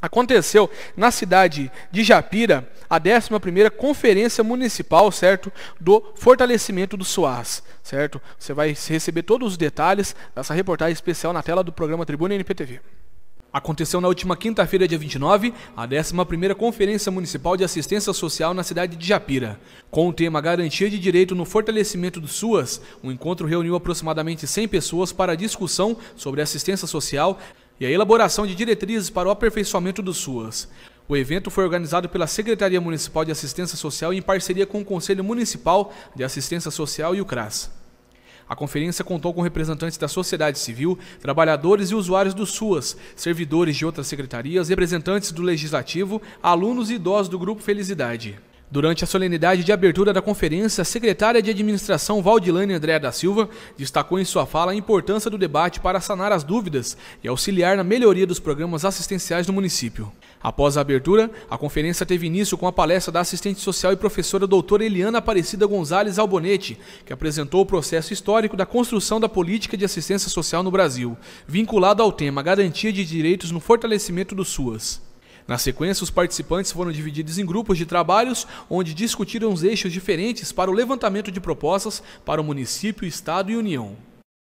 Aconteceu na cidade de Japira a 11ª Conferência Municipal, certo, do fortalecimento do SUAS, certo? Você vai receber todos os detalhes dessa reportagem especial na tela do programa Tribuna NPTV. Aconteceu na última quinta-feira, dia 29, a 11ª Conferência Municipal de Assistência Social na cidade de Japira. Com o tema Garantia de Direito no Fortalecimento do SUAS, o encontro reuniu aproximadamente 100 pessoas para discussão sobre assistência social, e a elaboração de diretrizes para o aperfeiçoamento do SUAS. O evento foi organizado pela Secretaria Municipal de Assistência Social em parceria com o Conselho Municipal de Assistência Social e o CRAS. A conferência contou com representantes da sociedade civil, trabalhadores e usuários do SUAS, servidores de outras secretarias, representantes do Legislativo, alunos e idosos do Grupo Felicidade. Durante a solenidade de abertura da conferência, a secretária de Administração Valdilane Andréa da Silva destacou em sua fala a importância do debate para sanar as dúvidas e auxiliar na melhoria dos programas assistenciais do município. Após a abertura, a conferência teve início com a palestra da assistente social e professora doutora Eliana Aparecida Gonzalez Albonetti, que apresentou o processo histórico da construção da política de assistência social no Brasil, vinculado ao tema Garantia de Direitos no Fortalecimento dos SUAS. Na sequência, os participantes foram divididos em grupos de trabalhos onde discutiram os eixos diferentes para o levantamento de propostas para o município, estado e União.